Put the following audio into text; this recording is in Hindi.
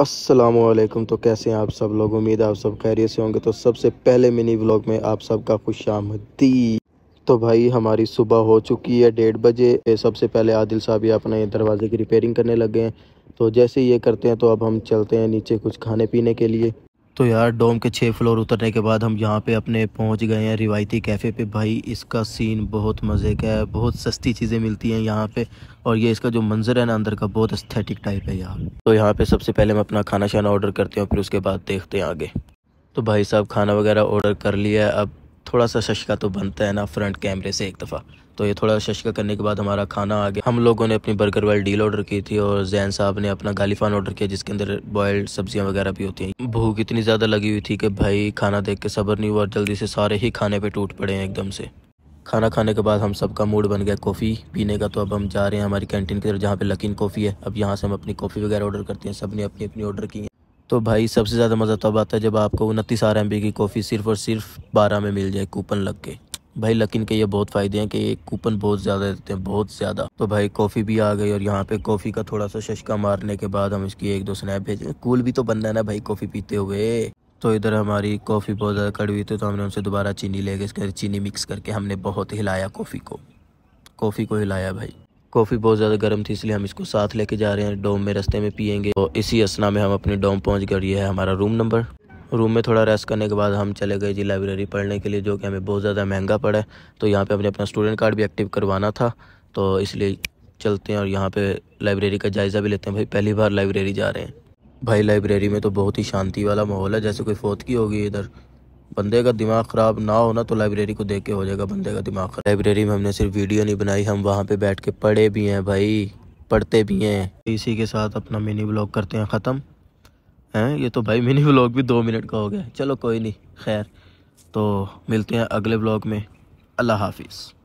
असलम तो कैसे हैं आप सब लोग उम्मीद आप सब खैरियत से होंगे तो सबसे पहले मिनी व्लॉग में आप सबका खुश आमदी तो भाई हमारी सुबह हो चुकी है डेढ़ बजे सबसे पहले आदिल साहब ये अपने दरवाजे की रिपेयरिंग करने लग गए हैं तो जैसे ये करते हैं तो अब हम चलते हैं नीचे कुछ खाने पीने के लिए तो यार डोम के छः फ्लोर उतरने के बाद हम यहाँ पे अपने पहुँच गए हैं रिवायती कैफ़े पे भाई इसका सीन बहुत मज़े का है बहुत सस्ती चीज़ें मिलती हैं यहाँ पे और ये इसका जो मंज़र है ना अंदर का बहुत एस्थेटिक टाइप है यार तो यहाँ पे सबसे पहले हम अपना खाना शाना ऑर्डर करते हैं फिर उसके बाद देखते हैं आगे तो भाई साहब खाना वगैरह ऑर्डर कर लिया है अब थोड़ा सा शशका तो बनता है ना फ्रंट कैमरे से एक दफ़ा तो ये थोड़ा शशक करने के बाद हमारा खाना आ गया हम लोगों ने अपनी बर्गर वाली डील ऑर्डर की थी और जैन साहब ने अपना गालीफान ऑर्डर किया जिसके अंदर बॉयल्ड सब्जियां वगैरह भी होती हैं भूख इतनी ज़्यादा लगी हुई थी कि भाई खाना देख के सबर नहीं हुआ और जल्दी से सारे ही खाने पर टूट पड़े हैं एकदम से खाना खाने के बाद हम सबका मूड बन गया कॉफ़ी पीने का तो अब हम जा रहे हैं हमारी कैंटीन की तरफ जहाँ पे लकीन कॉफ़ी है अब यहाँ से हम अपनी कॉफ़ी वगैरह ऑर्डर करते हैं सब ने अपनी अपनी ऑर्डर की है तो भाई सबसे ज़्यादा मज़ा तब आता है जब आपको उनतीस आर की कॉफ़ी सिर्फ और सिर्फ बारह में मिल जाए कूपन लग के भाई लकिन के ये बहुत फ़ायदे हैं कि ये कूपन बहुत ज़्यादा देते हैं बहुत ज़्यादा तो भाई कॉफ़ी भी आ गई और यहाँ पे कॉफ़ी का थोड़ा सा शशका मारने के बाद हम इसकी एक दो स्नैप भेजें कूल भी तो बनना है ना भाई कॉफ़ी पीते हुए तो इधर हमारी कॉफ़ी बहुत ज़्यादा कड़ी हुई थी तो हमने उनसे दोबारा चीनी ले गए इसके चीनी मिक्स करके हमने बहुत हिलाया कॉफ़ी को कॉफ़ी को हिलाया भाई कॉफ़ी बहुत ज़्यादा गर्म थी इसलिए हम इसको साथ लेके जा रहे हैं डोम में रस्ते में पियेंगे और तो इसी असना में हम अपने डोम पहुंच गए ये है हमारा रूम नंबर रूम में थोड़ा रेस्ट करने के बाद हम चले गए जी लाइब्रेरी पढ़ने के लिए जो कि हमें बहुत ज़्यादा महंगा पड़ा है तो यहाँ पे हमने अपना स्टूडेंट कार्ड भी एक्टिव करवाना था तो इसलिए चलते हैं और यहाँ पे लाइब्रेरी का जायज़ा भी लेते हैं भाई पहली बार लाइब्रेरी जा रहे हैं भाई लाइब्रेरी में तो बहुत ही शांति वाला माहौल है जैसे कोई फोतकी होगी इधर बंदे का दिमाग ख़राब ना हो ना तो लाइब्रेरी को देख के हो जाएगा बंदे का दिमाग ख़राब लाइब्रेरी में हमने सिर्फ वीडियो नहीं बनाई हम वहाँ पर बैठ के पढ़े भी हैं भाई पढ़ते भी हैं इसी के साथ अपना मिनी ब्लॉग करते हैं ख़त्म हैं ये तो भाई मिनी व्लॉग भी दो मिनट का हो गया चलो कोई नहीं खैर तो मिलते हैं अगले ब्लॉग में अल्लाह हाफिज़